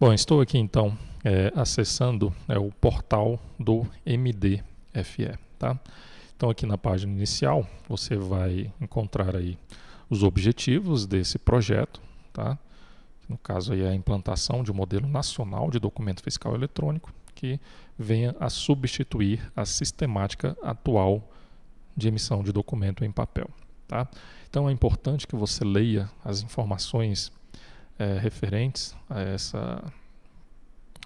Bom, estou aqui então é, acessando é, o portal do MDFE. Tá? Então aqui na página inicial você vai encontrar aí os objetivos desse projeto, tá? no caso aí é a implantação de um modelo nacional de documento fiscal eletrônico que venha a substituir a sistemática atual de emissão de documento em papel. Tá? Então é importante que você leia as informações é, referentes a, essa,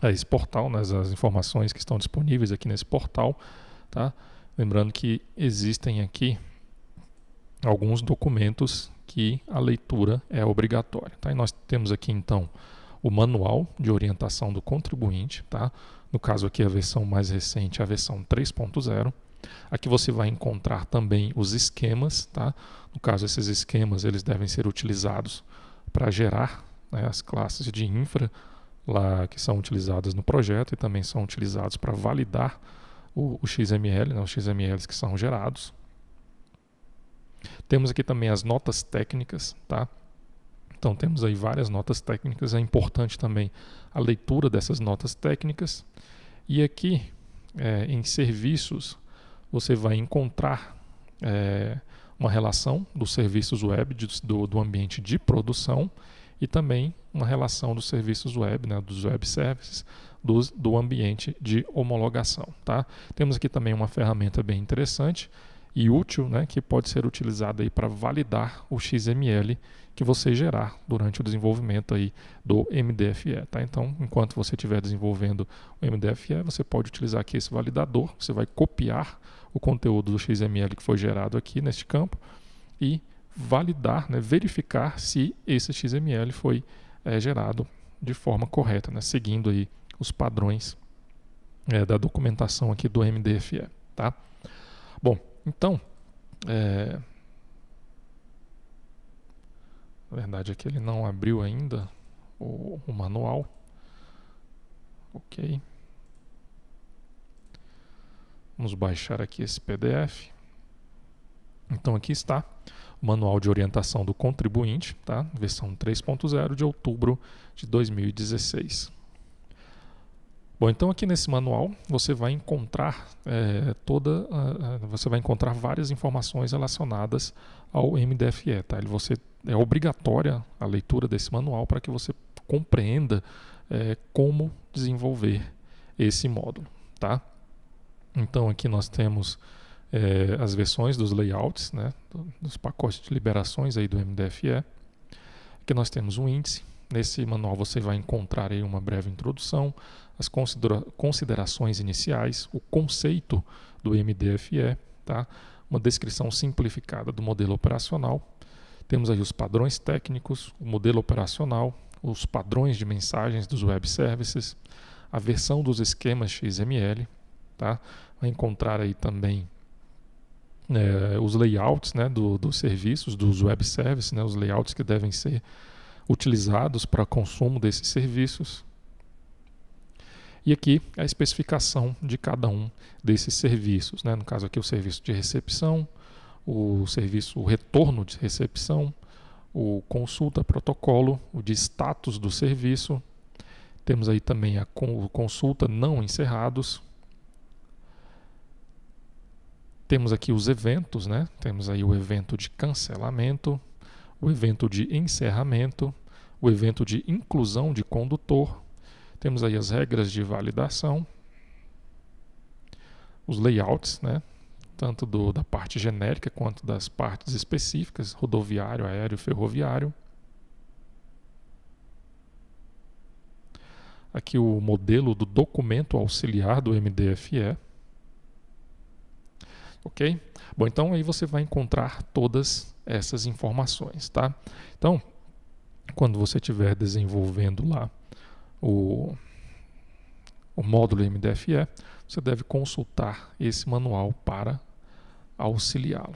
a esse portal, né, as, informações que estão disponíveis aqui nesse portal. Tá? Lembrando que existem aqui alguns documentos que a leitura é obrigatória. Tá? E nós temos aqui então o manual de orientação do contribuinte, tá? No caso aqui a versão mais recente, a versão 3.0. Aqui você vai encontrar também os esquemas, tá? No caso esses esquemas, eles devem ser utilizados para gerar né, as classes de infra lá que são utilizadas no projeto e também são utilizados para validar o, o XML, né, os XMLs que são gerados. Temos aqui também as notas técnicas, tá? Então temos aí várias notas técnicas, é importante também a leitura dessas notas técnicas. E aqui é, em serviços você vai encontrar é, uma relação dos serviços web de, do, do ambiente de produção e também uma relação dos serviços web, né, dos web services, do, do ambiente de homologação. Tá? Temos aqui também uma ferramenta bem interessante e útil, né, que pode ser utilizada para validar o XML que você gerar durante o desenvolvimento aí do MDFE. Tá? Então, enquanto você estiver desenvolvendo o MDFE, você pode utilizar aqui esse validador, você vai copiar o conteúdo do XML que foi gerado aqui neste campo e validar, né, verificar se esse XML foi é, gerado de forma correta, né, seguindo aí os padrões é, da documentação aqui do MDFE. Tá? Bom, então, é... na verdade que ele não abriu ainda o, o manual. Ok. Vamos baixar aqui esse PDF. Então aqui está o Manual de Orientação do Contribuinte, tá? versão 3.0 de outubro de 2016. Bom, então aqui nesse manual você vai encontrar é, toda, você vai encontrar várias informações relacionadas ao MDFE. Tá? Ele, você é obrigatória a leitura desse manual para que você compreenda é, como desenvolver esse módulo, tá? Então aqui nós temos é, as versões dos layouts, né, dos pacotes de liberações aí do MDFE. Aqui nós temos um índice. Nesse manual você vai encontrar aí uma breve introdução, as considera considerações iniciais, o conceito do MDFE, tá? uma descrição simplificada do modelo operacional. Temos aí os padrões técnicos, o modelo operacional, os padrões de mensagens dos web services, a versão dos esquemas XML, tá? Vai encontrar aí também é, os layouts né, do, dos serviços, dos web services, né, os layouts que devem ser utilizados para consumo desses serviços. E aqui a especificação de cada um desses serviços. Né? No caso aqui o serviço de recepção, o serviço o retorno de recepção, o consulta protocolo, o de status do serviço. Temos aí também a consulta não encerrados, temos aqui os eventos, né? Temos aí o evento de cancelamento, o evento de encerramento, o evento de inclusão de condutor. Temos aí as regras de validação, os layouts, né? tanto do, da parte genérica quanto das partes específicas, rodoviário, aéreo, ferroviário. Aqui o modelo do documento auxiliar do MDFE. Ok? Bom, então aí você vai encontrar todas essas informações, tá? Então, quando você estiver desenvolvendo lá o, o módulo MDFE, você deve consultar esse manual para auxiliá-lo.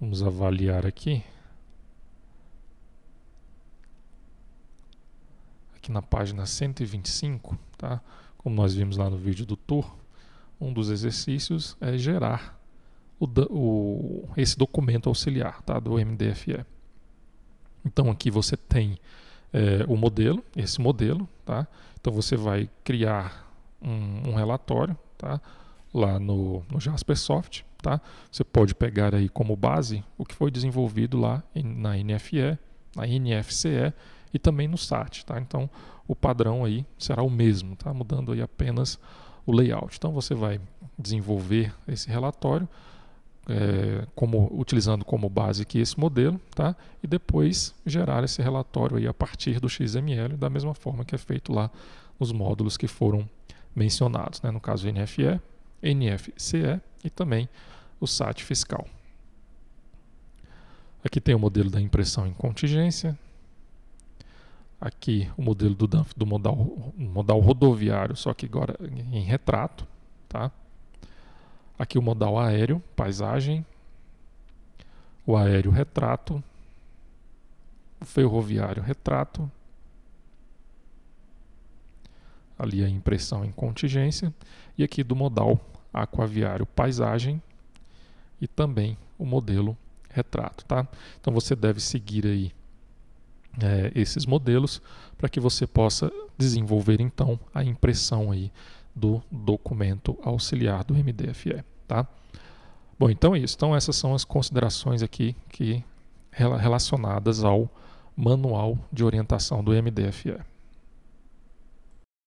Vamos avaliar aqui. Aqui na página 125, tá? Como nós vimos lá no vídeo do tour, um dos exercícios é gerar o, o, esse documento auxiliar tá, do MDFE. Então aqui você tem é, o modelo, esse modelo, tá? Então você vai criar um, um relatório, tá? Lá no, no Jaspersoft, tá? Você pode pegar aí como base o que foi desenvolvido lá em, na NFE, na NFCE e também no SAT, tá? Então o padrão aí será o mesmo, tá? Mudando aí apenas o layout. Então você vai desenvolver esse relatório é, como, utilizando como base aqui esse modelo, tá? E depois gerar esse relatório aí a partir do XML da mesma forma que é feito lá nos módulos que foram mencionados, né? No caso NFE, NFCE e também o SAT fiscal. Aqui tem o modelo da impressão em contingência, aqui o modelo do DANF do modal, modal rodoviário, só que agora em retrato. Tá? Aqui o modal aéreo, paisagem, o aéreo retrato, o ferroviário retrato, ali a impressão em contingência, e aqui do modal aquaviário paisagem e também o modelo retrato. Tá? Então você deve seguir aí é, esses modelos para que você possa desenvolver então a impressão aí do documento auxiliar do MDFE, tá? Bom, então é isso. Então essas são as considerações aqui que relacionadas ao manual de orientação do MDFE.